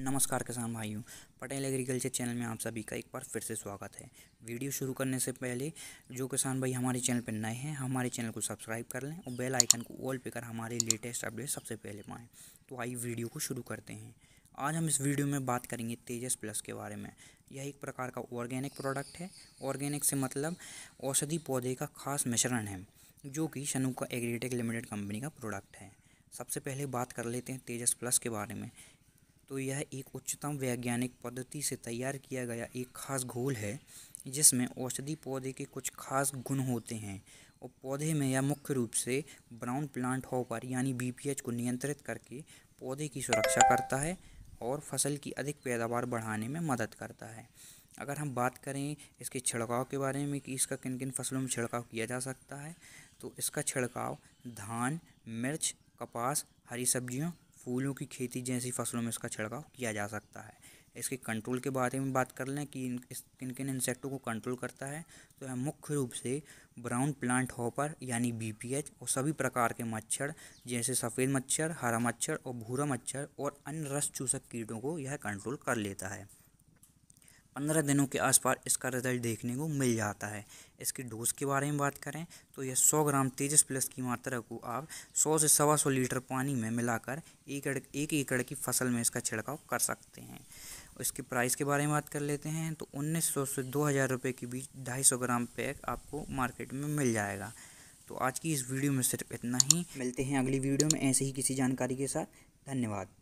नमस्कार किसान भाइयों पटेल एग्रीकल्चर चैनल में आप सभी का एक बार फिर से स्वागत है वीडियो शुरू करने से पहले जो किसान भाई हमारे चैनल पर नए हैं हमारे चैनल को सब्सक्राइब कर लें और बेल आइकन को ऑल पे कर हमारे लेटेस्ट अपडेट सबसे पहले पाएँ तो आइए वीडियो को शुरू करते हैं आज हम इस वीडियो में बात करेंगे तेजस प्लस के बारे में यह एक प्रकार का ऑर्गेनिक प्रोडक्ट है ऑर्गेनिक से मतलब औषधि पौधे का खास मिश्रण है जो कि शनुका एग्रीटेक लिमिटेड कंपनी का प्रोडक्ट है सबसे पहले बात कर लेते हैं तेजस प्लस के बारे में तो यह एक उच्चतम वैज्ञानिक पद्धति से तैयार किया गया एक खास घोल है जिसमें औषधि पौधे के कुछ खास गुण होते हैं और पौधे में यह मुख्य रूप से ब्राउन प्लांट हॉपर यानी बी को नियंत्रित करके पौधे की सुरक्षा करता है और फसल की अधिक पैदावार बढ़ाने में मदद करता है अगर हम बात करें इसके छिड़काव के बारे में कि इसका किन किन फसलों में छिड़काव किया जा सकता है तो इसका छिड़काव धान मिर्च कपास हरी सब्जियों फूलों की खेती जैसी फसलों में इसका छिड़काव किया जा सकता है इसके कंट्रोल के बारे में बात कर लें कि इस किन किन इंसेक्टों को कंट्रोल करता है तो यह मुख्य रूप से ब्राउन प्लांट हॉपर यानी बीपीएच और सभी प्रकार के मच्छर जैसे सफ़ेद मच्छर हरा मच्छर और भूरा मच्छर और अन्य रस चूसक कीटों को यह कंट्रोल कर लेता है पंद्रह दिनों के आसपास इसका रिजल्ट देखने को मिल जाता है इसकी डोज के बारे में बात करें तो यह 100 ग्राम तेजस प्लस की मात्रा को आप 100 से सवा सौ लीटर पानी में मिलाकर एकड़ एक एकड़ की फसल में इसका छिड़काव कर सकते हैं इसके प्राइस के बारे में बात कर लेते हैं तो 1900 से 2000 रुपए के बीच सौ ग्राम पैक आपको मार्केट में मिल जाएगा तो आज की इस वीडियो में सिर्फ इतना ही मिलते हैं अगली वीडियो में ऐसे ही किसी जानकारी के साथ धन्यवाद